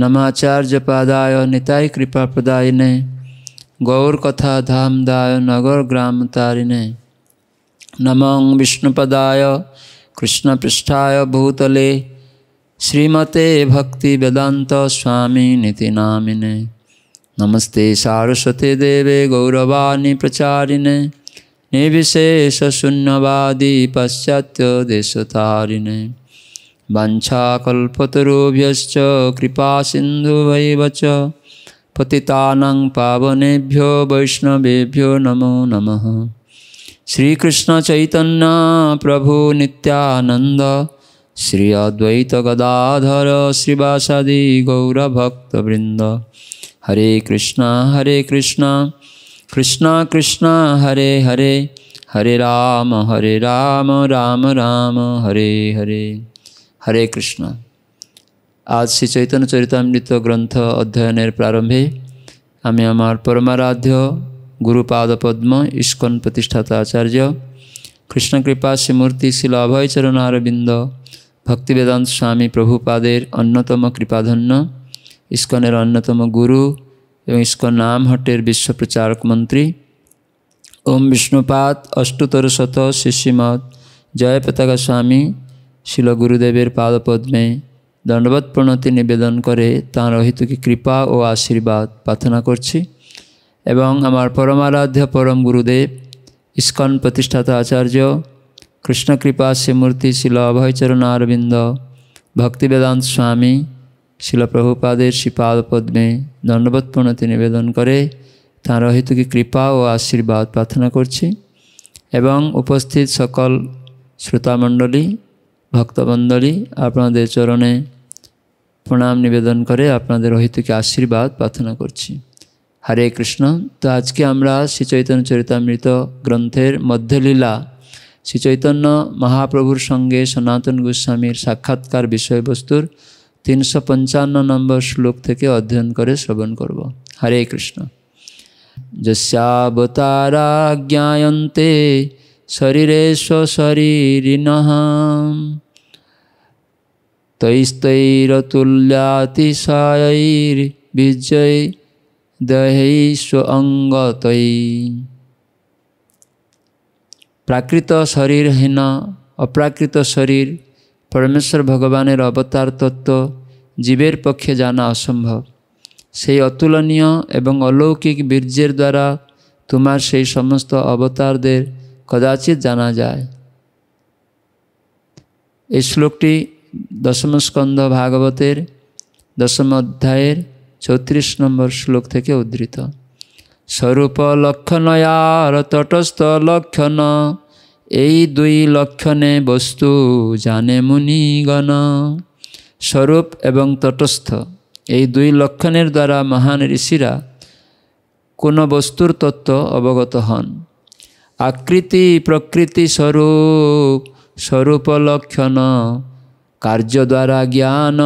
नमाचार्य पादाय निताय कृपा प्रदायिने गौर कथा धामदाय नगर ग्राम तारिणे नम विष्णुपदाय कृष्णपृष्ठाय भूतले श्रीमते भक्ति वेदांत स्वामी नीति नामिने नमस्ते सारस्वती देवे गौरवाणी प्रचारिणे निर्विशेषशून्यवादी पाश्चात्य तारिणे वञ्छाकल्पतरुभ्यश्च कृपासिन्धुवैव च पतितानां पावनेभ्यो वैष्णवेभ्यो नमो नमः श्रीकृष्णचैतन्यप्रभुनित्यानन्द श्री अद्वैतगदाधर श्रीवासादि गौरभक्तवृंद हरे कृष्णा हरे कृष्णा कृष्णा कृष्णा हरे हरे हरे राम हरे राम राम राम हरे हरे হরে কৃষ্ণ আজ শ্রী চৈতন্য চরিতামৃত গ্রন্থ অধ্যয়নের প্রারম্ভে আমি আমার পরমারাধ্য গুরুপাদপদ্ম ইস্কন প্রতিষ্ঠাতা আচার্য কৃষ্ণকৃপা শ্রীমূর্তি শিল অভয়চরণ অরবিন্দ ভক্তিবেদান্ত স্বামী প্রভুপাদের অন্যতম কৃপাধন্য ইস্কনের অন্যতম গুরু এবং ইস্কন নাম হটের বিশ্বপ্রচারক মন্ত্রী ওম বিষ্ণুপাত অষ্টুতর শত শিষ্যমত জয় পতাকা স্বামী শিল গুরুদেবের পাদপদ্মে দণ্ডবাদ প্রণতি নিবেদন করে তাঁর অহিতুকে কৃপা ও আশীর্বাদ প্রার্থনা করছি এবং আমার পরমারাধ্য পরম গুরুদেব ইস্কন প্রতিষ্ঠাতা আচার্য কৃষ্ণকৃপা শ্রীমূর্তি শিল অভয়চরণ অরবিন্দ ভক্তিবেদান্ত স্বামী শিলপ্রভুপাদের শ্রীপাদ পদ্মে দণ্ডবোধ প্রণতি নিবেদন করে তাঁর অহেতুকি কৃপা ও আশীর্বাদ প্রার্থনা করছি এবং উপস্থিত সকল শ্রোতামণ্ডলী ভক্তবন্দলী আপনাদের চরণে প্রণাম নিবেদন করে আপনাদের অহিতকে আশীর্বাদ প্রার্থনা করছি হরে কৃষ্ণ তো আজকে আমরা শ্রী চৈতন্য চরিতামৃত গ্রন্থের মধ্যলীলা শ্রী চৈতন্য মহাপ্রভুর সঙ্গে সনাতন গোস্বামীর সাক্ষাৎকার বিষয়বস্তুর তিনশো পঞ্চান্ন নম্বর শ্লোক থেকে অধ্যয়ন করে শ্রবণ করব হরে কৃষ্ণ যস্যাবতারা জ্ঞায়ন্তে शरीरेष्वशरीरिणः तैस्तैरतुल्यातिशायैर्विजय দহেস্ব অঙ্গতৈ প্রাকৃত শরীরহীন অপ্রাকৃত শরীর পরমেশ্বর ভগবানের অবতার তত্ত্ব জীবের পক্ষে জানা অসম্ভব সেই অতুলনীয় এবং অলৌকিক বীর্যের দ্বারা তোমার সেই সমস্ত অবতারদের কদাচিত জানা যায় এই শ্লোকটি দশম স্কন্ধ ভাগবতের দশম অধ্যায়ের চৌত্রিশ নম্বর শ্লোক থেকে উদ্ধৃত স্বরূপ লক্ষণয়ার তটস্থ লক্ষণ এই দুই লক্ষণে বস্তু জানে মুনিগণ স্বরূপ এবং তটস্থ এই দুই লক্ষণের দ্বারা মহান ঋষিরা কোন বস্তুর তত্ত্ব অবগত হন আকৃতি প্রকৃতি স্বরূপ স্বরূপ লক্ষণ কার্য দ্বারা জ্ঞান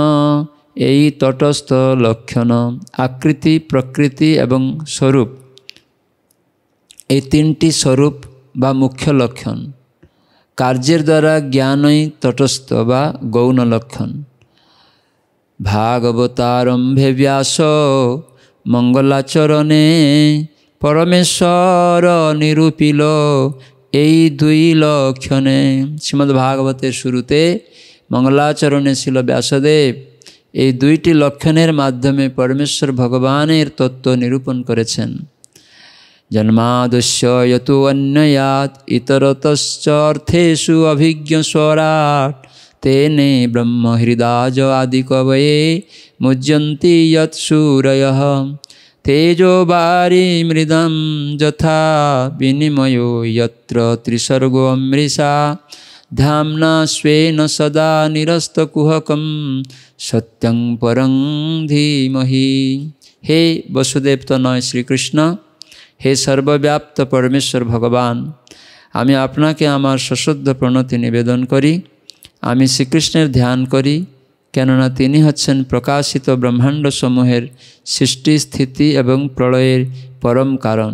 এই তটস্থ লক্ষণ আকৃতি প্রকৃতি এবং স্বরূপ এই তিনটি স্বরূপ বা মুখ্য লক্ষণ কার্যের দ্বারা জ্ঞানই তটস্থ বা গৌণ লক্ষণ ভাগবতারম্ভে ব্যাস মঙ্গলাচরণে পরমেশ্বর নিরূপিল এই দুই লক্ষণে শ্রীমদ ভাগবতের শুরুতে মঙ্গলাচরণে ছিল ব্যাসদেব এই দুইটি লক্ষণের মাধ্যমে পরমেশ্বর ভগবানের তত্ত্ব নিরূপণ করেছেন জন্মাদস্য যতু অন্যয়াত ইতরতশ্চর্থেশু অভিজ্ঞ স্বরাট তেনে ব্রহ্মহৃদাজ আদি কবয়ে মুজ্যন্তি ইয়ৎসূরয় বারি মৃদম যথা বিনিময় যত্র ত্রিসর্গ অমৃষা ধামনা স্বেন সদা নিরস্তকুহকম সত্যং পরং ধীমহি হে বসুদেব তো নয় শ্রীকৃষ্ণ হে সর্বব্যাপ্ত পরমেশ্বর ভগবান আমি আপনাকে আমার সশুদ্ধ প্রণতি নিবেদন করি আমি শ্রীকৃষ্ণের ধ্যান করি কেননা তিনি হচ্ছেন প্রকাশিত ব্রহ্মাণ্ড সমূহের সৃষ্টি স্থিতি এবং প্রলয়ের পরম কারণ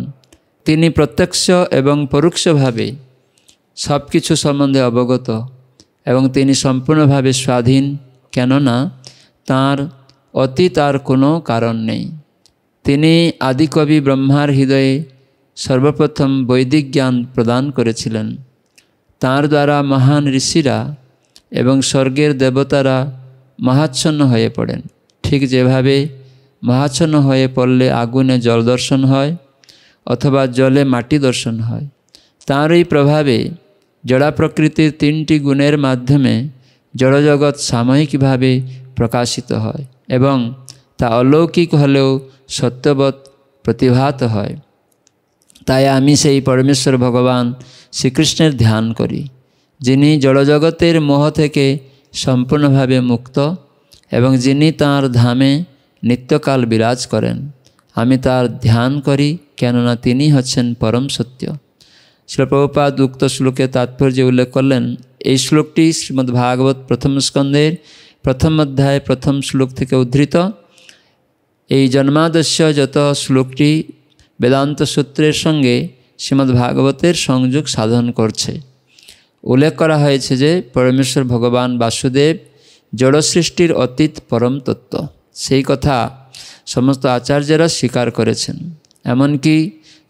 তিনি প্রত্যক্ষ এবং পরোক্ষভাবে সব কিছু সম্বন্ধে অবগত এবং তিনি সম্পূর্ণভাবে স্বাধীন কেননা তার অতীত আর কোনো কারণ নেই তিনি আদিকবি ব্রহ্মার হৃদয়ে সর্বপ্রথম বৈদিক জ্ঞান প্রদান করেছিলেন তার দ্বারা মহান ঋষিরা এবং স্বর্গের দেবতারা মহাচ্ছন্ন হয়ে পড়েন ঠিক যেভাবে মহাচ্ছন্ন হয়ে পড়লে আগুনে জল দর্শন হয় অথবা জলে মাটি দর্শন হয় তাঁর এই প্রভাবে জড়া প্রকৃতির তিনটি গুণের মাধ্যমে জড়জগৎ সাময়িকভাবে প্রকাশিত হয় এবং তা অলৌকিক হলেও সত্যবৎ প্রতিভাত হয় তাই আমি সেই পরমেশ্বর ভগবান শ্রীকৃষ্ণের ধ্যান করি যিনি জড়জগতের মোহ থেকে সম্পূর্ণভাবে মুক্ত এবং যিনি তাঁর ধামে নিত্যকাল বিরাজ করেন আমি তার ধ্যান করি কেননা তিনি হচ্ছেন পরম সত্য শিলপ্রভুপাদ উক্ত শ্লোকে তাৎপর্য উল্লেখ করলেন এই শ্লোকটি শ্রীমদ্ ভাগবত প্রথম স্কন্ধের প্রথম অধ্যায় প্রথম শ্লোক থেকে উদ্ধৃত এই জন্মাদস্য যত শ্লোকটি বেদান্ত সূত্রের সঙ্গে শ্রীমদ্ভাগবতের সংযোগ সাধন করছে উল্লেখ করা হয়েছে যে পরমেশ্বর ভগবান বাসুদেব জড় সৃষ্টির অতীত পরম তত্ত্ব সেই কথা সমস্ত আচার্যেরা স্বীকার করেছেন এমনকি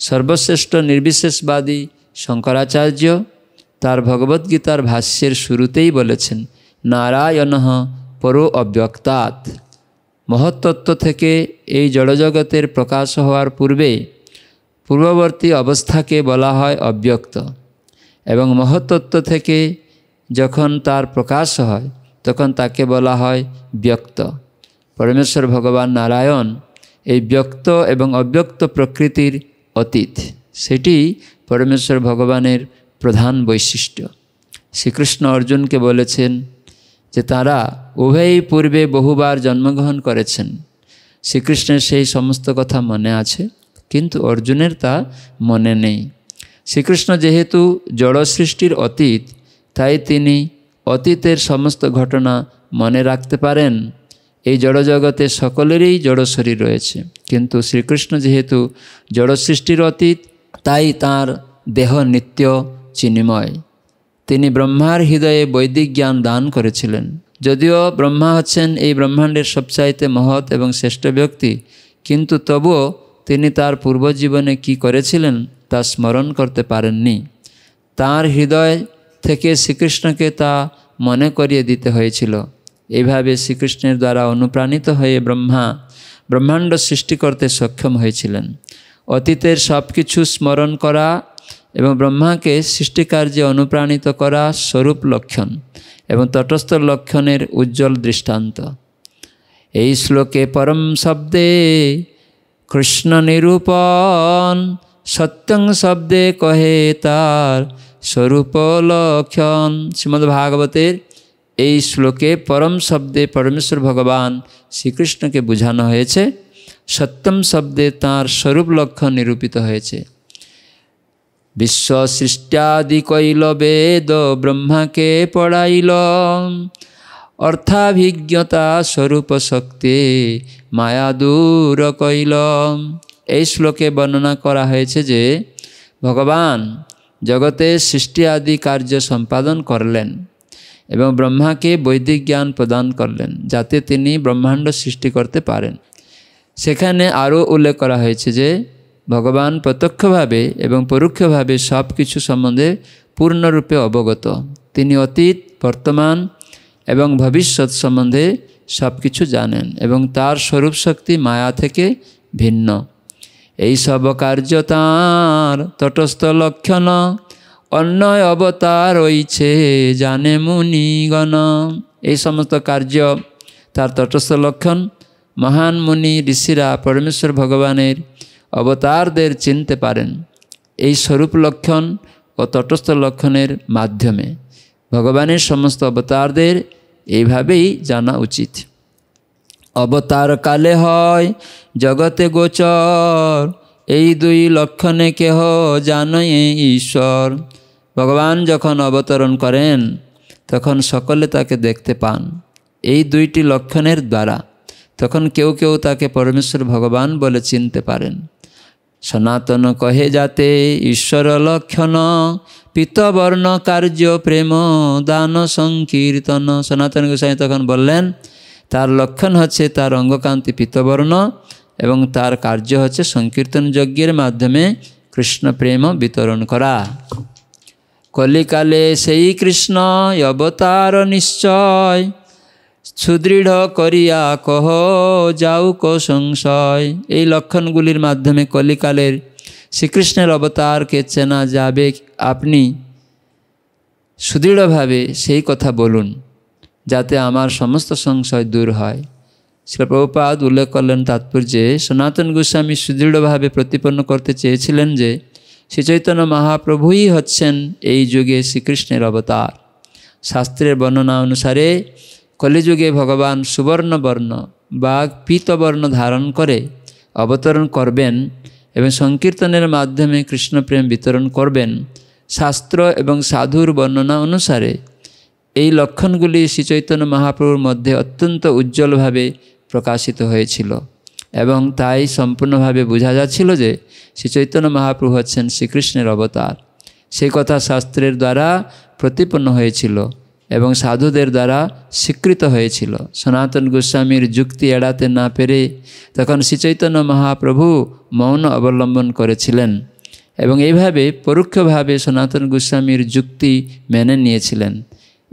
সর্বশ্রেষ্ঠ নির্বিশেষবাদী শঙ্করাচার্য তার ভগবদ্গীতার ভাষ্যের শুরুতেই বলেছেন নারায়ণ পরো অব্যক্তাৎ মহত্তত্ত্ব থেকে এই জড়জগতের প্রকাশ হওয়ার পূর্বে পূর্ববর্তী অবস্থাকে বলা হয় অব্যক্ত এবং মহতত্ত্ব থেকে যখন তার প্রকাশ হয় তখন তাকে বলা হয় ব্যক্ত পরমেশ্বর ভগবান নারায়ণ এই ব্যক্ত এবং অব্যক্ত প্রকৃতির অতীত সেটি পরমেশ্বর ভগবানের প্রধান বৈশিষ্ট্য শ্রীকৃষ্ণ অর্জুনকে বলেছেন যে তারা উভয়ই পূর্বে বহুবার জন্মগ্রহণ করেছেন শ্রীকৃষ্ণের সেই সমস্ত কথা মনে আছে কিন্তু অর্জুনের তা মনে নেই শ্রীকৃষ্ণ যেহেতু জড় সৃষ্টির অতীত তাই তিনি অতীতের সমস্ত ঘটনা মনে রাখতে পারেন এই জড়জগতে সকলেরই জড় শরীর রয়েছে কিন্তু শ্রীকৃষ্ণ যেহেতু জড় সৃষ্টির অতীত তাই তার দেহ নিত্য চিনিময় তিনি ব্রহ্মার হৃদয়ে বৈদিক জ্ঞান দান করেছিলেন যদিও ব্রহ্মা হচ্ছেন এই ব্রহ্মাণ্ডের সবচাইতে মহৎ এবং শ্রেষ্ঠ ব্যক্তি কিন্তু তবুও তিনি তার পূর্বজীবনে কি করেছিলেন তা স্মরণ করতে পারেননি তার হৃদয় থেকে শ্রীকৃষ্ণকে তা মনে করিয়ে দিতে হয়েছিল এভাবে শ্রীকৃষ্ণের দ্বারা অনুপ্রাণিত হয়ে ব্রহ্মা ব্রহ্মাণ্ড সৃষ্টি করতে সক্ষম হয়েছিলেন অতীতের সব কিছু স্মরণ করা এবং ব্রহ্মাকে সৃষ্টিকার্যে অনুপ্রাণিত করা স্বরূপ লক্ষণ এবং তটস্থ লক্ষণের উজ্জ্বল দৃষ্টান্ত এই শ্লোকে পরম শব্দে কৃষ্ণ নিরূপণ সত্যং শব্দে কহে তার স্বরূপ লক্ষণ শ্রীমদ্ ভাগবতের এই শ্লোকে পরম শব্দে পরমেশ্বর ভগবান শ্রীকৃষ্ণকে বোঝানো হয়েছে সত্যম শব্দে তার স্বরূপ লক্ষণ নিরূপিত হয়েছে বিশ্ব সৃষ্টাদি কইল বেদ ব্রহ্মাকে পড়াইল অর্থাভিজ্ঞতা স্বরূপ শক্তি মায়া দূর কইল এই শ্লোকে বর্ণনা করা হয়েছে যে ভগবান জগতে সৃষ্টি আদি কার্য সম্পাদন করলেন এবং ব্রহ্মাকে বৈদিক জ্ঞান প্রদান করলেন যাতে তিনি ব্রহ্মাণ্ড সৃষ্টি করতে পারেন সেখানে আরও উল্লেখ করা হয়েছে যে ভগবান প্রত্যক্ষভাবে এবং পরোক্ষভাবে সব কিছু সম্বন্ধে পূর্ণরূপে অবগত তিনি অতীত বর্তমান এবং ভবিষ্যৎ সম্বন্ধে সব কিছু জানেন এবং তার স্বরূপ শক্তি মায়া থেকে ভিন্ন এইসব কার্য তাঁর তটস্থ লক্ষণ অন্যয় অবতার রইছে জানে মুনিগণ এই সমস্ত কার্য তার তটস্থ লক্ষণ মহান মুনি ঋষিরা পরমেশ্বর ভগবানের অবতারদের চিনতে পারেন এই স্বরূপ লক্ষণ ও তটস্থ লক্ষণের মাধ্যমে ভগবানের সমস্ত অবতারদের এইভাবেই জানা উচিত অবতার কালে হয় জগতে গোচর এই দুই লক্ষণে কেহ জানয়ে ঈশ্বর ভগবান যখন অবতরণ করেন তখন সকলে তাকে দেখতে পান এই দুইটি লক্ষণের দ্বারা তখন কেউ কেউ তাকে পরমেশ্বর ভগবান বলে চিনতে পারেন সনাতন কহে যাতে ঈশ্বর লক্ষণ পিতবর্ণ কার্য প্রেম দান সংকীর্তন সনাতন গোসাই তখন বললেন তার লক্ষণ হচ্ছে তার অঙ্গকান্তি পিতবর্ণ এবং তার কার্য হচ্ছে সংকীর্তন যজ্ঞের মাধ্যমে কৃষ্ণ প্রেম বিতরণ করা কলিকালে সেই কৃষ্ণ অবতার নিশ্চয় সুদৃঢ় করিয়া কহ যাও কো সংশয় এই লক্ষণগুলির মাধ্যমে কলিকালের শ্রীকৃষ্ণের অবতারকে চেনা যাবে আপনি সুদৃঢ়ভাবে সেই কথা বলুন যাতে আমার সমস্ত সংশয় দূর হয় শিলপ্রভুপাদ উল্লেখ করলেন তাৎপর্যে সনাতন গোস্বামী সুদৃঢ়ভাবে প্রতিপন্ন করতে চেয়েছিলেন যে শ্রীচৈতন্য মহাপ্রভুই হচ্ছেন এই যুগে শ্রীকৃষ্ণের অবতার শাস্ত্রের বর্ণনা অনুসারে কলিযুগে ভগবান সুবর্ণবর্ণ বা পীতবর্ণ ধারণ করে অবতরণ করবেন এবং সংকীর্তনের মাধ্যমে কৃষ্ণপ্রেম বিতরণ করবেন শাস্ত্র এবং সাধুর বর্ণনা অনুসারে এই লক্ষণগুলি শ্রীচৈতন্য মহাপ্রভুর মধ্যে অত্যন্ত উজ্জ্বলভাবে প্রকাশিত হয়েছিল এবং তাই সম্পূর্ণভাবে বোঝা যাচ্ছিল যে শ্রীচৈতন্য মহাপ্রভু হচ্ছেন শ্রীকৃষ্ণের অবতার সেই কথা শাস্ত্রের দ্বারা প্রতিপন্ন হয়েছিল এবং সাধুদের দ্বারা স্বীকৃত হয়েছিল সনাতন গোস্বামীর যুক্তি এড়াতে না পেরে তখন শ্রীচৈতন্য মহাপ্রভু মৌন অবলম্বন করেছিলেন এবং এইভাবে পরোক্ষভাবে সনাতন গোস্বামীর যুক্তি মেনে নিয়েছিলেন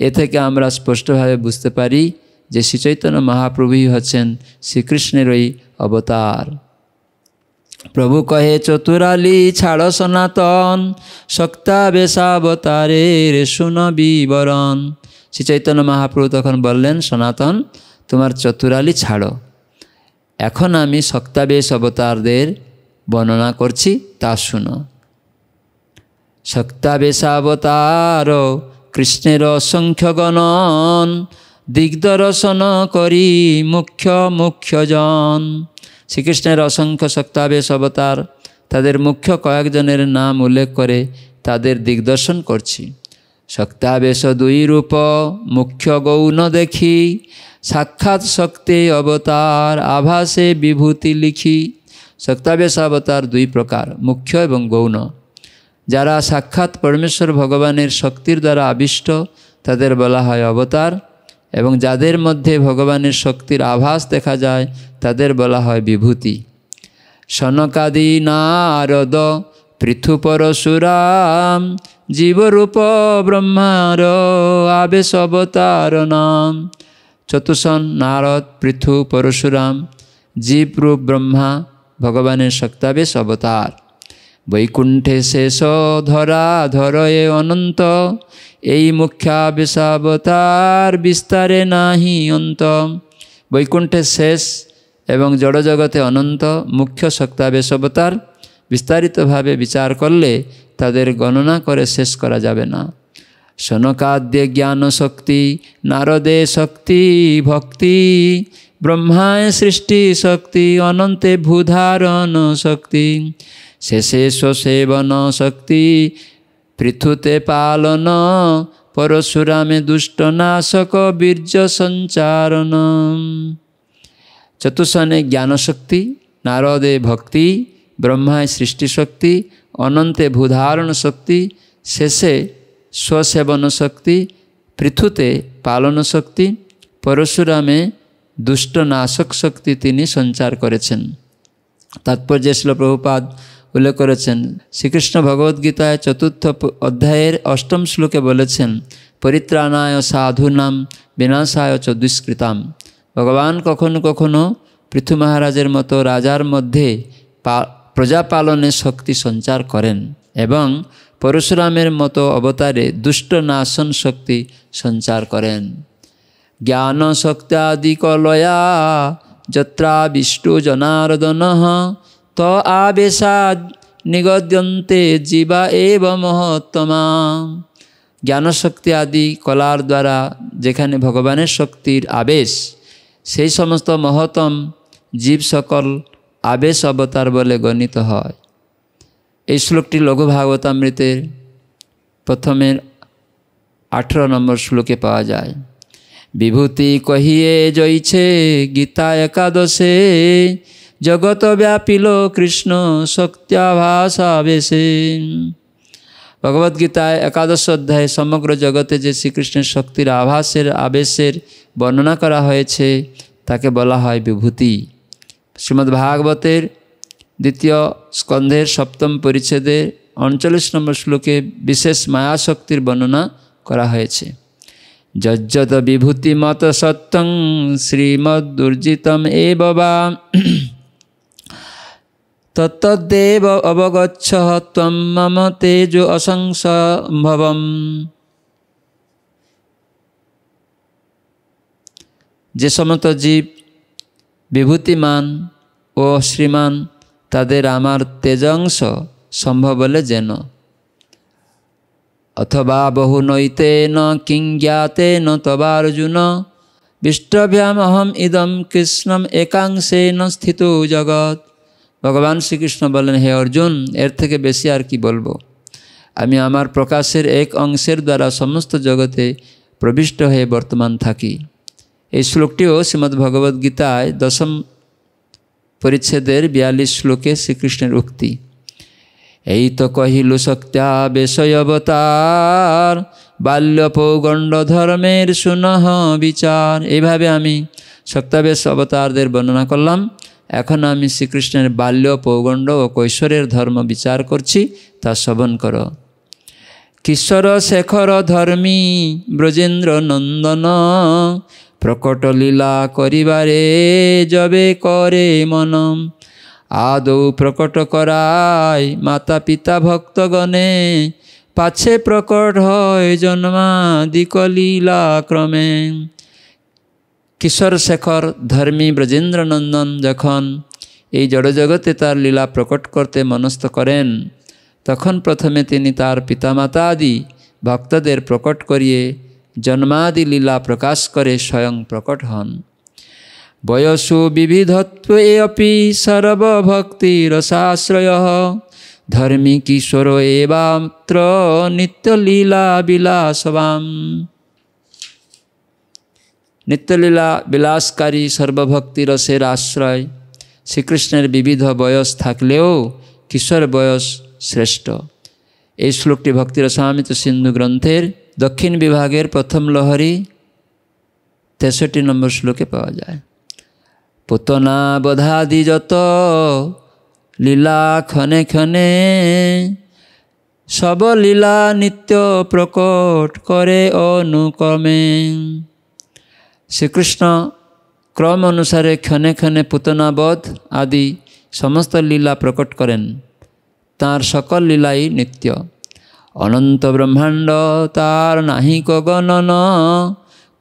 এ থেকে আমরা স্পষ্টভাবে বুঝতে পারি যে শ্রীচৈতন্য মহাপ্রভুই হচ্ছেন শ্রীকৃষ্ণেরই অবতার প্রভু কহে চতুরালি ছাড় সনাতন সক্তাবেশাবতারে রেশুন বিবরণ শ্রীচৈতন্য মহাপ্রভু তখন বললেন সনাতন তোমার চতুরালি ছাড়ো এখন আমি শক্তাবেশ অবতারদের বর্ণনা করছি তা শুনো সক্তাবেশাবতার কৃষ্ণের অসংখ্য গণন দিগদর্শন করি মুখ্য মুখ্যজন শ্রীকৃষ্ণের অসংখ্য শক্তাবেশ অবতার তাদের মুখ্য কয়েকজনের নাম উল্লেখ করে তাদের দিগদর্শন করছি শক্তাবেশ দুই রূপ মুখ্য গৌণ দেখি সাক্ষাৎ শক্তি অবতার আভাসে বিভূতি লিখি শক্তাবেশ অবতার দুই প্রকার মুখ্য এবং গৌণ যারা সাক্ষাৎ পরমেশ্বর ভগবানের শক্তির দ্বারা আবিষ্ট তাদের বলা হয় অবতার এবং যাদের মধ্যে ভগবানের শক্তির আভাস দেখা যায় তাদের বলা হয় বিভূতি সনকাদি নারদ সুরাম জীবরূপ ব্রহ্মার আবেশ অবতার নাম চতুষণ নারদ পৃথু পরশুরাম জীবরূপ ব্রহ্মা ভগবানের শক্তাবেশ অবতার বৈকুণ্ঠে শেষ ধরা এ অনন্ত এই মুখ্যাবিষাবতার বিস্তারে নাহি অন্ত বৈকুণ্ঠে শেষ এবং জড়জগতে অনন্ত মুখ্য শক্তাবেশ অবতার বিস্তারিতভাবে বিচার করলে তাদের গণনা করে শেষ করা যাবে না সনকাদ্যে জ্ঞান শক্তি নারদে শক্তি ভক্তি ব্রহ্মায় সৃষ্টি শক্তি অনন্তে ভূধারণ শক্তি শেষে সেবন শক্তি পৃথুতে পালন পরশুরামে দুষ্টনাশক বীর্য সঞ্চারণ চতুষণে জ্ঞানশক্তি নারদে ভক্তি ব্রহ্মায় সৃষ্টিশক্তি অনন্তে ভূধারণ শক্তি শেষে স্বসেবন শক্তি পৃথুতে পালন শক্তি পরশুরামে দুষ্ট নাশক শক্তি তিনি সঞ্চার করেছেন তাৎপর্য ছিল প্রভুপাদ উল্লেখ করেছেন শ্রীকৃষ্ণ ভগবদ্গীতায় চতুর্থ অধ্যায়ের অষ্টম শ্লোকে বলেছেন পরিত্রাণায় সাধুনাম বিনাশায় চ দুষ্কৃতাম ভগবান কখনো কখনো পৃথু মহারাজের মতো রাজার মধ্যে প্রজা পালনে শক্তি সঞ্চার করেন এবং পরশুরামের মতো অবতারে দুষ্ট নাশন শক্তি সঞ্চার করেন জ্ঞান আদি কলয়া যত্রা বিষ্ণু জনার্দন ত আবেশাদ নিগদ্যন্তে জীবা এব মহত্তমা জ্ঞানশক্তি আদি কলার দ্বারা যেখানে ভগবানের শক্তির আবেশ সেই সমস্ত মহতম জীব সকল আবেশ অবতার বলে গণিত হয় এই শ্লোকটি লঘু ভাগবতামৃতের প্রথমের আঠেরো নম্বর শ্লোকে পাওয়া যায় বিভূতি কহিয়ে জয়ছে গীতা একাদশে জগতব্যাপিল কৃষ্ণ শক্ত্যাভাষাবেশে ভগবদ্গীতায় একাদশ অধ্যায়ে সমগ্র জগতে যে শ্রীকৃষ্ণের শক্তির আভাসের আবেশের বর্ণনা করা হয়েছে তাকে বলা হয় বিভূতি শ্রীমদ্ ভাগবতের দ্বিতীয় স্কন্ধের সপ্তম পরিচ্ছেদে অনচল্লিশ নম্বর শ্লোকে বিশেষ মায়াশক্তির বর্ণনা করা হয়েছে যজ্জত বিভূতিমত সত্যং দুর্জিতম এ বাবা তত্তদেব অবগচ্ছ ত্বম মম তেজ অসংসম্ভবম যে সমস্ত জীব বিভূতিমান ও শ্রীমান তাদের আমার তেজংশ সম্ভব বলে যেন অথবা বহু নৈতে ন কিং জ্ঞাতে ন তবার্জুন বিষ্টভ্যাম অহম ইদম কৃষ্ণম একাংশে ন স্থিত জগৎ ভগবান শ্রীকৃষ্ণ বলেন হে অর্জুন এর থেকে বেশি আর কি বলবো আমি আমার প্রকাশের এক অংশের দ্বারা সমস্ত জগতে প্রবিষ্ট হয়ে বর্তমান থাকি এই শ্লোকটিও শ্রীমদ্ ভগবদ্গীতায় দশম পরিচ্ছেদের বিয়াল্লিশ শ্লোকে শ্রীকৃষ্ণের উক্তি এই তো কহিলু সত্যা বেশয়বতার পৌগণ্ড ধর্মের সুনহ বিচার এইভাবে আমি সত্যাবেশ অবতারদের বর্ণনা করলাম এখন আমি শ্রীকৃষ্ণের বাল্য পৌগণ্ড ও কৈশোরের ধর্ম বিচার করছি তা শ্রবণ কর কিশোর শেখর ধর্মী ব্রজেন্দ্র নন্দন প্রকট লীলা করিবারে যবে করে মন আদৌ প্রকট করায় মাতা পিতা ভক্তগণে পাছে প্রকট হয় জন্মাদিক লীলা ক্রমে কিশোর শেখর ধর্মী ব্রজেন্দ্রনন্দন যখন এই জড়জগতে তার লীলা প্রকট করতে মনস্থ করেন তখন প্রথমে তিনি তার পিতামাতা আদি ভক্তদের প্রকট করিয়ে জন্মাদি লীলা প্রকাশ করে স্বয়ং প্রকট হন বয়সু বিবিধত্বে অপি সর্বভক্তি রসাশ্রয় ধর্মী কিশোর এবাত্র নিত্যলীলা বিলাসবাম নিত্যলীলা বিলাসকারী সর্বভক্তির সের আশ্রয় শ্রীকৃষ্ণের বিবিধ বয়স থাকলেও কিশোর বয়স শ্রেষ্ঠ এই শ্লোকটি ভক্তির সামিত সিন্ধু গ্রন্থের দক্ষিণ বিভাগের প্রথম লহরী তেষট্টি নম্বর শ্লোকে পাওয়া যায় পুতনা বধাদি যত লীলা ক্ষণে ক্ষণে সব লীলা নিত্য প্রকট করে অনুকমে শ্রীকৃষ্ণ ক্রম অনুসারে ক্ষণে ক্ষণে পুতনাবধ আদি সমস্ত লীলা প্রকট করেন তার সকল লীলাই নিত্য অনন্ত ব্রহ্মাণ্ড তার নাহি গণন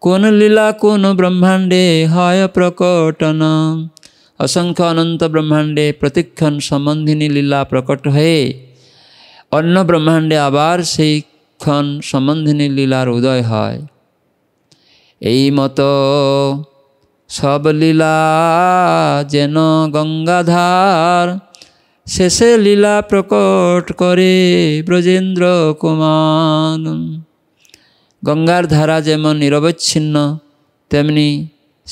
কোন লীলা কোন ব্রহ্মাণ্ডে হয় প্রকটন অসংখ্য অনন্ত ব্রহ্মাণ্ডে প্রতিক্ষণ সম্বন্ধিনী লীলা প্রকট হয়ে অন্য ব্রহ্মাণ্ডে আবার সেই ক্ষণ সম্বন্ধিনী লীলার উদয় হয় এই মতো সব লীলা যেন গঙ্গাধার শেষে লীলা প্রকট করে ব্রজেন্দ্র কুমার গঙ্গার ধারা যেমন নিরবচ্ছিন্ন তেমনি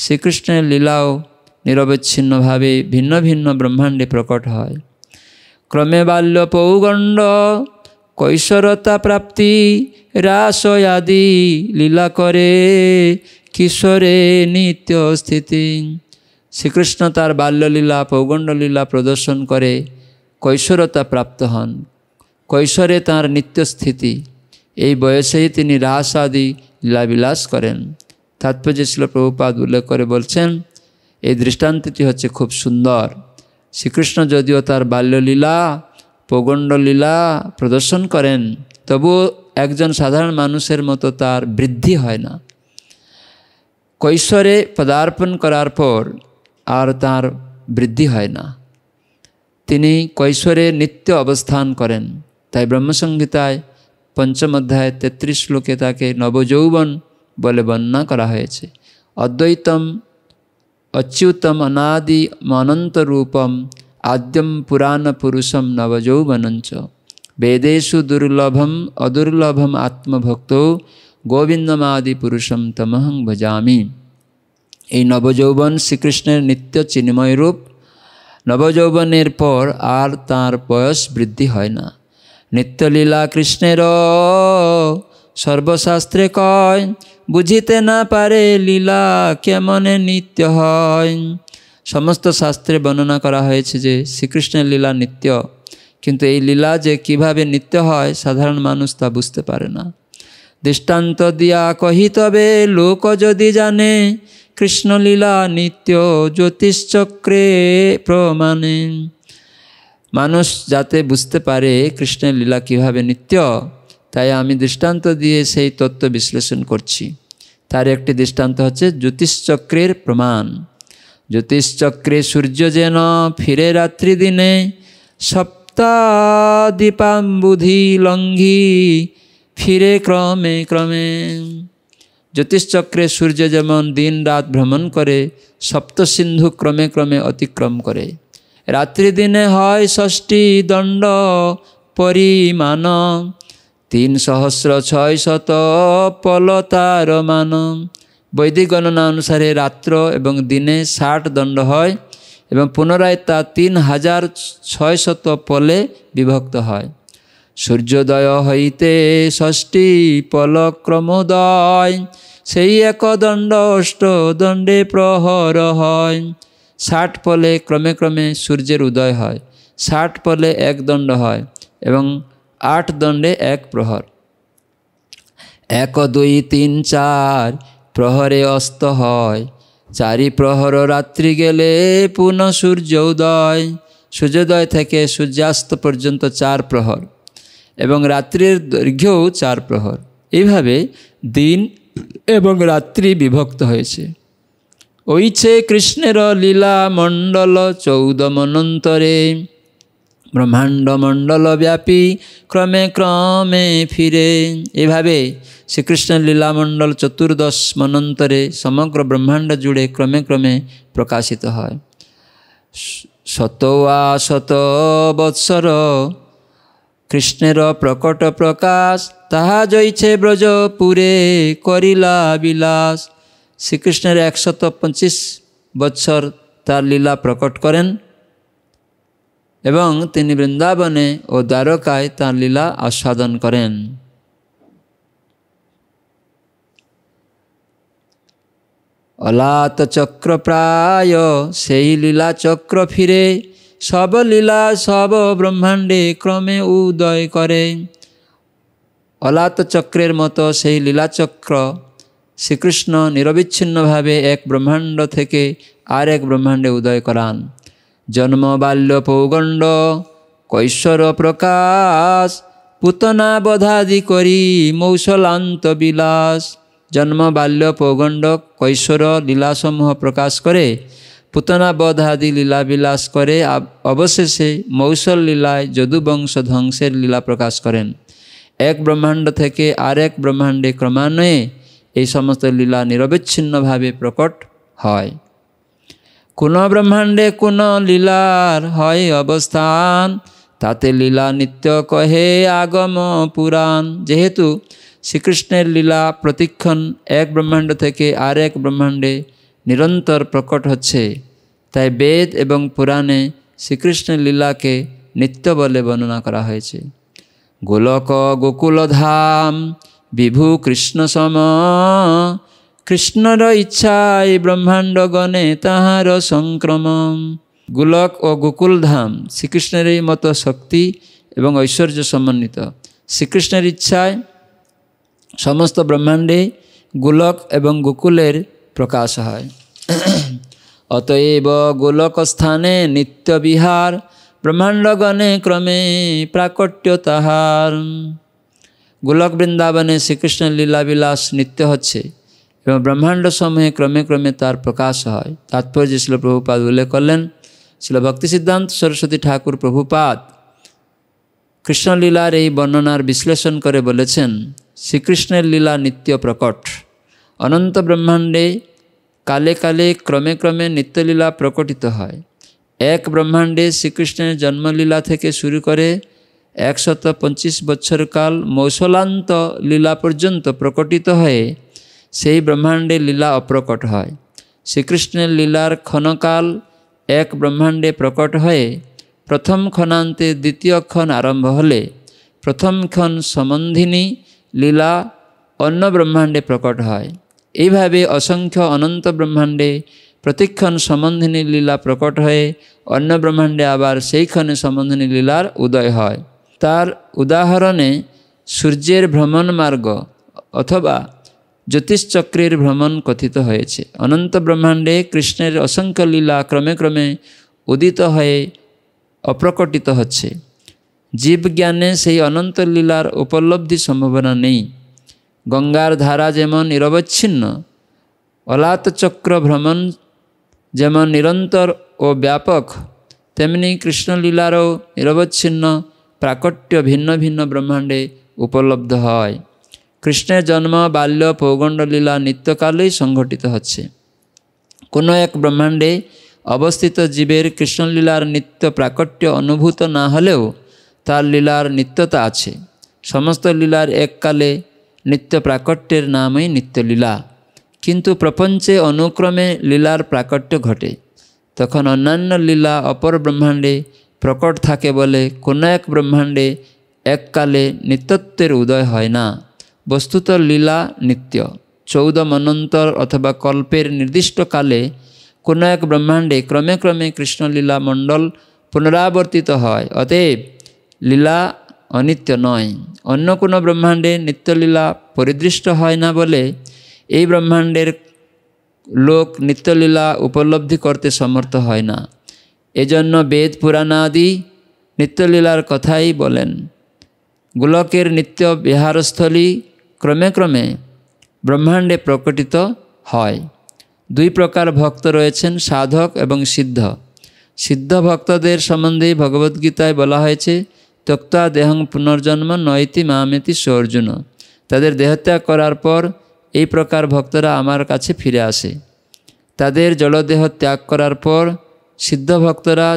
শ্রীকৃষ্ণের লীলাও নিরবচ্ছিন্নভাবে ভিন্ন ভিন্ন ব্রহ্মাণ্ডে প্রকট হয় ক্রমে বাল্য পৌগণ্ড কৈশরতা প্রাপ্তি রাসয়াদি লীলা করে কিশোরে নিত্য স্থিতি শ্রীকৃষ্ণ তার বাল্যলীলা পৌগণ্ডলীলা প্রদর্শন করে কৈশোরতা প্রাপ্ত হন কৈশোরে তাঁর স্থিতি এই বয়সেই তিনি রাস আদি লীলাবিলাস করেন তাৎপর্য ছিল প্রভুপাদ উল্লেখ করে বলছেন এই দৃষ্টান্তটি হচ্ছে খুব সুন্দর শ্রীকৃষ্ণ যদিও তার বাল্যলীলা প্রগণ্ড লীলা প্রদর্শন করেন তবু একজন সাধারণ মানুষের মতো তার বৃদ্ধি হয় না কৈশোরে পদার্পণ করার পর আর তার বৃদ্ধি হয় না তিনি কৈশোরে নিত্য অবস্থান করেন তাই ব্রহ্মসংহিতায় পঞ্চম অধ্যায় তেত্রিশ শ্লোকে তাকে নবযৌবন বলে বর্ণনা করা হয়েছে অদ্বৈতম অচ্যুতম অনাদি অনন্তরূপম আদ্যম পুরাণ পুরুষম নবযৌবনঞ্চ বেদেশু দুর্লভম অদুর্লভম আত্মভক্ত গোবিন্দমাদি পুরুষম তমহং ভজামি এই নবযৌবন শ্রীকৃষ্ণের নিত্য চিন্ময় রূপ নবযৌবনের পর আর তার বয়স বৃদ্ধি হয় না নিত্যলীলা কৃষ্ণের সর্বশাস্ত্রে কয় বুঝিতে না পারে লীলা কেমনে নিত্য হয় সমস্ত শাস্ত্রে বর্ণনা করা হয়েছে যে শ্রীকৃষ্ণের লীলা নিত্য কিন্তু এই লীলা যে কিভাবে নিত্য হয় সাধারণ মানুষ তা বুঝতে পারে না দৃষ্টান্ত দিয়া কহি তবে লোক যদি জানে কৃষ্ণলীলা নিত্য জ্যোতিষচক্রে প্রমাণে মানুষ যাতে বুঝতে পারে কৃষ্ণের লীলা কিভাবে নিত্য তাই আমি দৃষ্টান্ত দিয়ে সেই তত্ত্ব বিশ্লেষণ করছি তার একটি দৃষ্টান্ত হচ্ছে জ্যোতিষচক্রের প্রমাণ জ্যোতিষচক্রে সূর্য যেন ফিরে রাত্রি রাত্রিদিনে সপ্তাদীপাম্বুধি লঙ্ঘি ফিরে ক্রমে ক্রমে জ্যোতিষচক্রে সূর্য যেমন দিন রাত ভ্রমণ করে সপ্তসিন্ধু ক্রমে ক্রমে অতিক্রম করে রাত্রি দিনে হয় ষষ্ঠী দণ্ড পরিমাণ তিন সহস্র ছয় শত পলতার মান বৈদিক গণনা অনুসারে রাত্র এবং দিনে ষাট দণ্ড হয় এবং পুনরায় তা তিন হাজার ছয়শত পলে বিভক্ত হয় সূর্যোদয় হইতে ষষ্ঠী পল ক্রমোদয় সেই এক দণ্ড অষ্ট দণ্ডে প্রহর হয় ষাট পলে ক্রমে ক্রমে সূর্যের উদয় হয় ষাট পলে এক দণ্ড হয় এবং আট দণ্ডে এক প্রহর এক দুই তিন চার প্রহরে অস্ত হয় চারি প্রহর রাত্রি গেলে পুনঃ সূর্য উদয় সূর্যোদয় থেকে সূর্যাস্ত পর্যন্ত চার প্রহর এবং রাত্রির দৈর্ঘ্যও চার প্রহর এভাবে দিন এবং রাত্রি বিভক্ত হয়েছে ওইছে কৃষ্ণের লীলা মণ্ডল চৌদ মনন্তরে ব্রহ্মাণ্ড মণ্ডল ব্যাপী ক্রমে ক্রমে ফিরে এভাবে শ্রীকৃষ্ণ লীলামণ্ডল চতুর্দশ মনন্তরে সমগ্র ব্রহ্মাণ্ড জুড়ে ক্রমে ক্রমে প্রকাশিত হয় শত শত বৎসর কৃষ্ণের প্রকট প্রকাশ তাহা ব্রজ ব্রজপুরে করিলা বিলাস শ্রীকৃষ্ণের একশত পঁচিশ বৎসর তার লীলা প্রকট করেন এবং তিনি বৃন্দাবনে ও দ্বারকায় তার লীলা আস্বাদন করেন অলাত চক্র প্রায় সেই লীলা চক্র ফিরে সব লীলা সব ব্রহ্মাণ্ডে ক্রমে উদয় করে অলাত চক্রের মতো সেই লীলাচক্র শ্রীকৃষ্ণ নিরবিচ্ছিন্নভাবে এক ব্রহ্মাণ্ড থেকে আর এক ব্রহ্মাণ্ডে উদয় করান জন্ম বাল্য পৌগণ্ড কৈশ্বর প্রকাশ পুতনা বধাদি করি মৌসলান্ত বিলাস জন্ম বাল্য পৌগণ্ড কৈশোর লীলাসমূহ প্রকাশ করে পুতনাবধ আদি লীলাবিলাস করে অবশেষে মৌসল লীলায় যদুবংশ ধ্বংসের লীলা প্রকাশ করেন এক ব্রহ্মাণ্ড থেকে আরেক ব্রহ্মাণ্ডে ক্রমান্বয়ে এই সমস্ত লীলা নিরবিচ্ছিন্নভাবে প্রকট হয় কোন ব্রহ্মাণ্ডে কোন লীলার হয় অবস্থান তাতে লীলা নিত্য কহে আগম পুরাণ যেহেতু শ্রীকৃষ্ণের লীলা প্রতিক্ষণ এক ব্রহ্মাণ্ড থেকে আর এক ব্রহ্মাণ্ডে নিরন্তর প্রকট হচ্ছে তাই বেদ এবং পুরাণে শ্রীকৃষ্ণের লীলাকে নিত্য বলে বর্ণনা করা হয়েছে গোলক গোকুলধাম বিভু কৃষ্ণ সম কৃষ্ণর ইচ্ছায় ব্রহ্মাণ্ড গণে তাহার সংক্রম গোলক ও গোকুলধাম শ্রীকৃষ্ণের মতো শক্তি এবং ঐশ্বর্য সমন্বিত শ্রীকৃষ্ণের ইচ্ছায় সমস্ত ব্রহ্মাণ্ডে গোলক এবং গোকুলের প্রকাশ হয় অতএব গোলক স্থানে নিত্যবিহার ব্রহ্মাণ্ডগণে ক্রমে প্রাকট্য তাহার গোলক বৃন্দাবনে শ্রীকৃষ্ণ লীলাবিলাস নিত্য হচ্ছে এবং ব্রহ্মাণ্ড সময়ে ক্রমে ক্রমে তার প্রকাশ হয় তাৎপর্য শিল প্রভুপাদ উল্লেখ করলেন শিল ভক্তি সিদ্ধান্ত সরস্বতী ঠাকুর প্রভুপাদ কৃষ্ণলীলার এই বর্ণনার বিশ্লেষণ করে বলেছেন শ্রীকৃষ্ণের লীলা নিত্য প্রকট অনন্ত ব্রহ্মাণ্ডে কালে কালে ক্রমে ক্রমে নিত্যলীলা প্রকটিত হয় এক ব্রহ্মাণ্ডে শ্রীকৃষ্ণের জন্মলীলা থেকে শুরু করে একশত পঁচিশ বছরকাল মৌসলান্ত লীলা পর্যন্ত প্রকটিত হয়ে সেই ব্রহ্মাণ্ডে লীলা অপ্রকট হয় শ্রীকৃষ্ণের লীলার ক্ষণকাল এক ব্রহ্মাণ্ডে প্রকট হয়ে প্রথম ক্ষণান্তে দ্বিতীয় ক্ষণ আরম্ভ হলে প্রথম ক্ষণ সম্বন্ধিনী লীলা অন্য ব্রহ্মাণ্ডে প্রকট হয় এইভাবে অসংখ্য অনন্ত ব্রহ্মাণ্ডে প্রতিক্ষণ সম্বন্ধিনী লীলা প্রকট হয়ে অন্য ব্রহ্মাণ্ডে আবার সেইক্ষণে সম্বন্ধিনী লীলার উদয় হয় তার উদাহরণে সূর্যের ভ্রমণ মার্গ অথবা জ্যোতিষচক্রের ভ্রমণ কথিত হয়েছে অনন্ত ব্রহ্মাণ্ডে কৃষ্ণের অসংখ্য লীলা ক্রমে ক্রমে উদিত হয়ে অপ্রকটিত হচ্ছে জীবজ্ঞানে সেই অনন্ত লীলার উপলব্ধি সম্ভাবনা নেই গঙ্গার ধারা যেমন নিরবচ্ছিন্ন অলাতচক্র ভ্রমণ যেমন নিরন্তর ও ব্যাপক তেমনি কৃষ্ণলীলারও নিরবচ্ছিন্ন প্রাকট্য ভিন্ন ভিন্ন ব্রহ্মাণ্ডে উপলব্ধ হয় কৃষ্ণের জন্ম বাল্য পৌগণ্ডলীলা নিত্যকালেই সংঘটিত হচ্ছে কোনো এক ব্রহ্মাণ্ডে অবস্থিত জীবের কৃষ্ণলীলার নিত্য প্রাকট্য অনুভূত না হলেও তার লীলার নিত্যতা আছে সমস্ত লীলার এককালে নিত্য প্রাকট্যের নামই নিত্যলীলা কিন্তু প্রপঞ্চে অনুক্রমে লীলার প্রাকট্য ঘটে তখন অন্যান্য লীলা অপর ব্রহ্মাণ্ডে প্রকট থাকে বলে কোনো এক ব্রহ্মাণ্ডে এককালে নিত্যত্বের উদয় হয় না বস্তুত লীলা নিত্য চৌদ মনন্তর অথবা কল্পের নির্দিষ্ট কালে কোনো এক ব্রহ্মাণ্ডে ক্রমে ক্রমে কৃষ্ণলীলা মণ্ডল পুনরাবর্তিত হয় অতএব লীলা অনিত্য নয় অন্য কোনো ব্রহ্মাণ্ডে নিত্যলীলা পরিদৃষ্ট হয় না বলে এই ব্রহ্মাণ্ডের লোক নিত্যলীলা উপলব্ধি করতে সমর্থ হয় না এজন্য বেদ পুরাণাদি নিত্যলীলার কথাই বলেন গোলকের নিত্য বিহারস্থলী ক্রমে ক্রমে ব্রহ্মাণ্ডে প্রকটিত হয় দুই প্রকার ভক্ত রয়েছেন সাধক এবং সিদ্ধ সিদ্ধ ভক্তদের সম্বন্ধে ভগবদ্গীতায় বলা হয়েছে তক্তা দেহং পুনর্জন্ম নয়তি মামেতি সর্জুন তাদের দেহত্যাগ করার পর এই প্রকার ভক্তরা আমার কাছে ফিরে আসে তাদের জলদেহ ত্যাগ করার পর সিদ্ধ ভক্তরা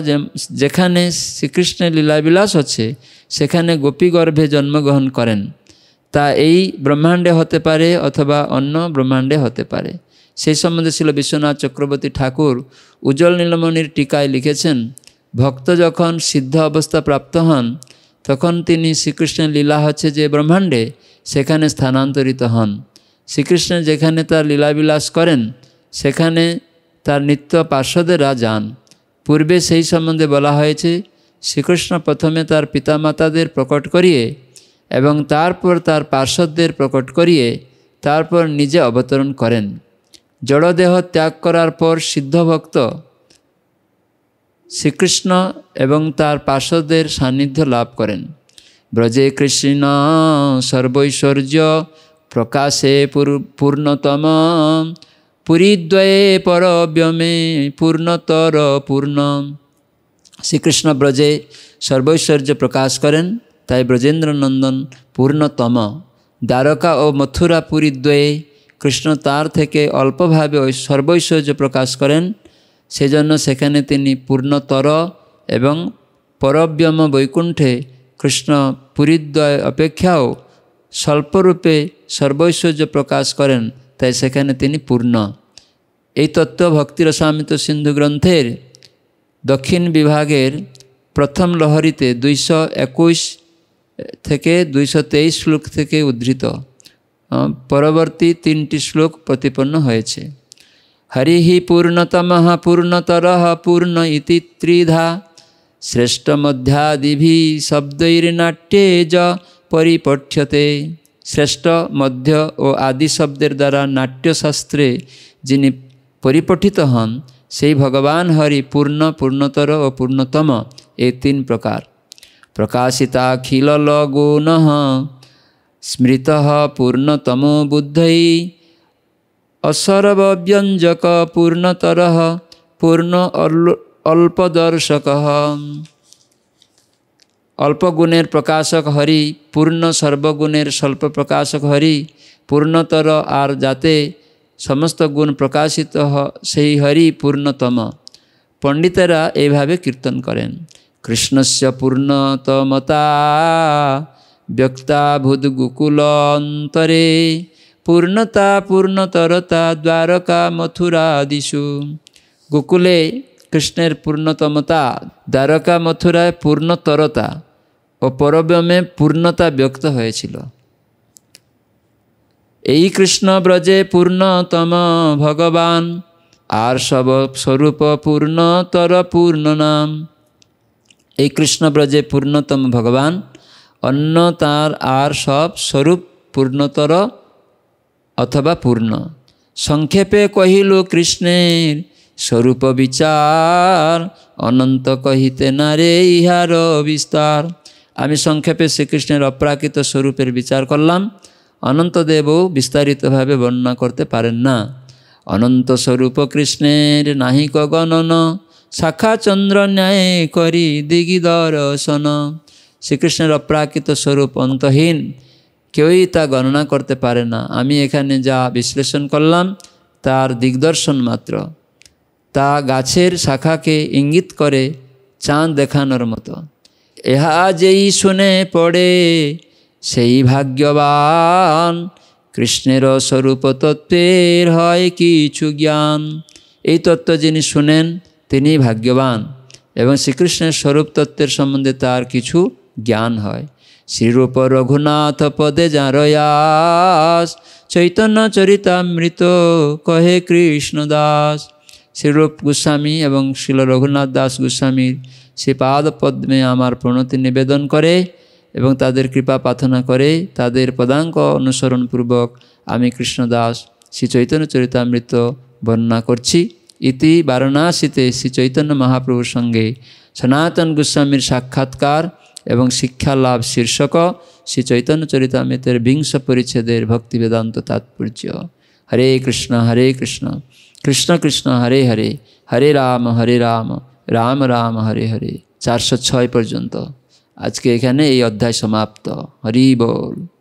যেখানে শ্রীকৃষ্ণের লীলাবিলাস হচ্ছে সেখানে গোপীগর্ভে জন্মগ্রহণ করেন তা এই ব্রহ্মাণ্ডে হতে পারে অথবা অন্য ব্রহ্মাণ্ডে হতে পারে সেই সম্বন্ধে ছিল বিশ্বনাথ চক্রবর্তী ঠাকুর উজ্জ্বল নীলমণির টিকায় লিখেছেন ভক্ত যখন সিদ্ধ অবস্থা প্রাপ্ত হন তখন তিনি শ্রীকৃষ্ণের লীলা হচ্ছে যে ব্রহ্মাণ্ডে সেখানে স্থানান্তরিত হন শ্রীকৃষ্ণ যেখানে তার লীলাবিলাস করেন সেখানে তার নিত্য পার্শ্বদেরা যান পূর্বে সেই সম্বন্ধে বলা হয়েছে শ্রীকৃষ্ণ প্রথমে তার পিতামাতাদের প্রকট করিয়ে এবং তারপর তার পার্শ্বদের প্রকট করিয়ে তারপর নিজে অবতরণ করেন জড়দেহ ত্যাগ করার পর সিদ্ধভক্ত শ্রীকৃষ্ণ এবং তার পার্শ্বদের সান্নিধ্য লাভ করেন ব্রজে কৃষ্ণ সর্বৈশ্বর্য প্রকাশে পূর্ণতম পুরীদ্বয়ে পরব্যমে পূর্ণতর পূর্ণ শ্রীকৃষ্ণ ব্রজে সর্বৈশ্বর্য প্রকাশ করেন তাই ব্রজেন্দ্রনন্দন পূর্ণতম দ্বারকা ও মথুরা পুরীদ্বয়ে কৃষ্ণ তার থেকে অল্পভাবে সর্বৈশ্বর্য প্রকাশ করেন সেজন্য সেখানে তিনি পূর্ণতর এবং পরব্যম বৈকুণ্ঠে কৃষ্ণ পুরীদ্বয় অপেক্ষাও স্বল্পরূপে সর্বৈশ্বর্য প্রকাশ করেন তাই সেখানে তিনি পূর্ণ এই তত্ত্ব ভক্তির সামিত সিন্ধু গ্রন্থের দক্ষিণ বিভাগের প্রথম লহরীতে দুইশো একুশ থেকে দুইশো তেইশ শ্লোক থেকে উদ্ধৃত পরবর্তী তিনটি শ্লোক প্রতিপন্ন হয়েছে हरि पूर्णतम पूर्णतर पूर्ण इति त्रिधा श्रेष्ठमध्यादिभि शब्दैर्नाट्ये ज परिपठ्यते श्रेष्ठ मध्य और आदि शब्देर द्वारा नाट्यशास्त्रे जिन्हें परिपठित हन से भगवान हरि पूर्ण पूर्णतर और पूर्णतम ये तीन प्रकार प्रकाशिताखिल गुण स्मृत पूर्णतमो बुद्ध অসরব্যঞ্জক পূর্ণতর পূর্ণ অল্পদর্শক অল্পগুণের প্রকাশক হরি পূর্ণ সর্বগুণের স্বল্প প্রকাশক হরি পূর্ণতর আর যাতে সমস্ত গুণ প্রকাশিত সেই হরি পূর্ণতম পণ্ডিতেরা এইভাবে কীর্তন করেন কৃষ্ণস্য পূর্ণতমতা ব্যক্তাভূত গোকুলন্তরে পূর্ণতা পূর্ণতরতা দ্বারকা মথুরা আদিশু গোকুলে কৃষ্ণের পূর্ণতমতা দ্বারকা মথুরায় পূর্ণতরতা ও পরব্রমে পূর্ণতা ব্যক্ত হয়েছিল এই কৃষ্ণ ব্রজে পূর্ণতম ভগবান আর সব স্বরূপ পূর্ণতর পূর্ণ নাম এই কৃষ্ণ ব্রজে পূর্ণতম ভগবান অন্য তার আর সব স্বরূপ পূর্ণতর অথবা পূর্ণ সংক্ষেপে কহিল কৃষ্ণের স্বরূপ বিচার অনন্ত কহিতে না রে ইহার বিস্তার আমি সংক্ষেপে শ্রীকৃষ্ণের অপ্রাকৃত স্বরূপের বিচার করলাম অনন্তদেবও বিস্তারিতভাবে বর্ণনা করতে পারেন না অনন্ত স্বরূপ কৃষ্ণের নাহিক গণন শাখা চন্দ্র ন্যায় করি দিগি দর্শন শ্রীকৃষ্ণের অপ্রাকৃত স্বরূপ অন্তহীন কেউই তা গণনা করতে পারে না আমি এখানে যা বিশ্লেষণ করলাম তার দিগদর্শন মাত্র তা গাছের শাখাকে ইঙ্গিত করে চাঁদ দেখানোর মতো এহা যেই শুনে পড়ে সেই ভাগ্যবান কৃষ্ণের স্বরূপ তত্ত্বের হয় কিছু জ্ঞান এই তত্ত্ব যিনি শুনেন তিনি ভাগ্যবান এবং শ্রীকৃষ্ণের স্বরূপ তত্ত্বের সম্বন্ধে তার কিছু জ্ঞান হয় শ্রীরূপ রঘুনাথ পদে যারয়াস চৈতন্য চরিতামৃত কহে কৃষ্ণ দাস শ্রীরূপ গোস্বামী এবং শিল রঘুনাথ দাস গোস্বামীর সে পাদ পদ্মে আমার প্রণতি নিবেদন করে এবং তাদের কৃপা প্রার্থনা করে তাদের পদাঙ্ক অনুসরণপূর্বক আমি কৃষ্ণদাস শ্রী চৈতন্য চরিতামৃত বর্ণনা করছি ইতি বারণাসীতে শ্রী চৈতন্য মহাপ্রভুর সঙ্গে সনাতন গোস্বামীর সাক্ষাৎকার এবং শিক্ষা লাভ শীর্ষক শ্রী চৈতন্য চরিতামৃতের বিংশ পরিচ্ছেদের ভক্তি বেদান্ত তাৎপর্য হরে কৃষ্ণ হরে কৃষ্ণ কৃষ্ণ কৃষ্ণ হরে হরে হরে রাম হরে রাম রাম রাম হরে হরে চারশো ছয় পর্যন্ত আজকে এখানে এই অধ্যায় সমাপ্ত হরি বল